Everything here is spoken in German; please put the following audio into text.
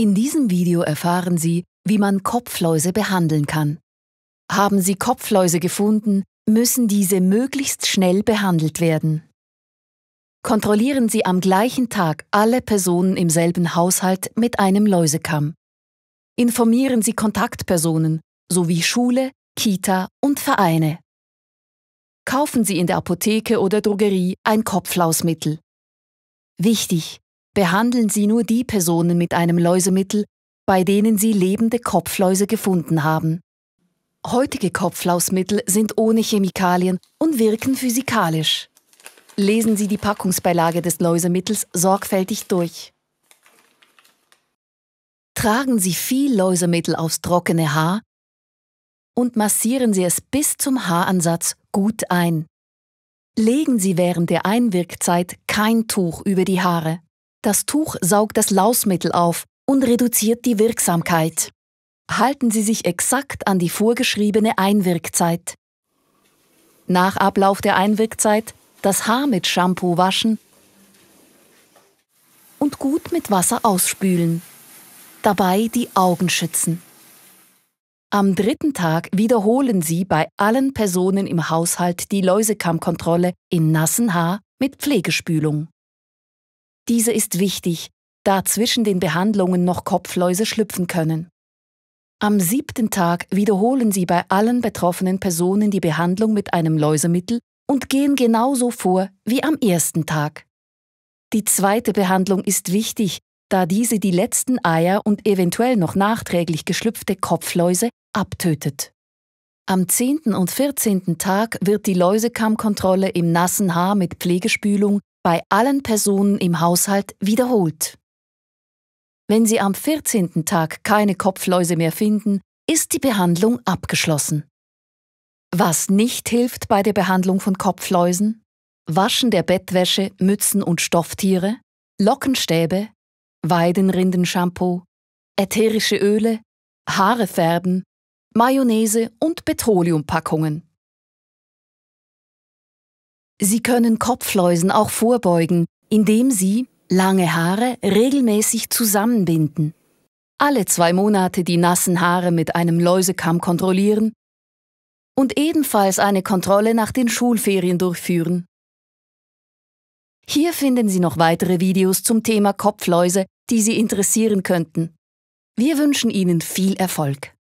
In diesem Video erfahren Sie, wie man Kopfläuse behandeln kann. Haben Sie Kopfläuse gefunden, müssen diese möglichst schnell behandelt werden. Kontrollieren Sie am gleichen Tag alle Personen im selben Haushalt mit einem Läusekamm. Informieren Sie Kontaktpersonen sowie Schule, Kita und Vereine. Kaufen Sie in der Apotheke oder Drogerie ein Kopflausmittel. Wichtig, behandeln Sie nur die Personen mit einem Läusemittel, bei denen Sie lebende Kopfläuse gefunden haben. Heutige Kopflausmittel sind ohne Chemikalien und wirken physikalisch. Lesen Sie die Packungsbeilage des Läusemittels sorgfältig durch. Tragen Sie viel Läusemittel aufs trockene Haar und massieren Sie es bis zum Haaransatz gut ein. Legen Sie während der Einwirkzeit kein Tuch über die Haare. Das Tuch saugt das Lausmittel auf und reduziert die Wirksamkeit. Halten Sie sich exakt an die vorgeschriebene Einwirkzeit. Nach Ablauf der Einwirkzeit das Haar mit Shampoo waschen und gut mit Wasser ausspülen. Dabei die Augen schützen. Am dritten Tag wiederholen Sie bei allen Personen im Haushalt die Läusekammkontrolle in nassen Haar mit Pflegespülung. Diese ist wichtig, da zwischen den Behandlungen noch Kopfläuse schlüpfen können. Am siebten Tag wiederholen Sie bei allen betroffenen Personen die Behandlung mit einem Läusemittel und gehen genauso vor wie am ersten Tag. Die zweite Behandlung ist wichtig, da diese die letzten Eier und eventuell noch nachträglich geschlüpfte Kopfläuse abtötet. Am zehnten und vierzehnten Tag wird die Läusekammkontrolle im nassen Haar mit Pflegespülung bei allen Personen im Haushalt wiederholt. Wenn Sie am 14. Tag keine Kopfläuse mehr finden, ist die Behandlung abgeschlossen. Was nicht hilft bei der Behandlung von Kopfläusen? Waschen der Bettwäsche, Mützen und Stofftiere, Lockenstäbe, Weidenrindenshampoo, ätherische Öle, Haare färben, Mayonnaise und Petroleumpackungen. Sie können Kopfläusen auch vorbeugen, indem Sie lange Haare regelmäßig zusammenbinden, alle zwei Monate die nassen Haare mit einem Läusekamm kontrollieren und ebenfalls eine Kontrolle nach den Schulferien durchführen. Hier finden Sie noch weitere Videos zum Thema Kopfläuse, die Sie interessieren könnten. Wir wünschen Ihnen viel Erfolg.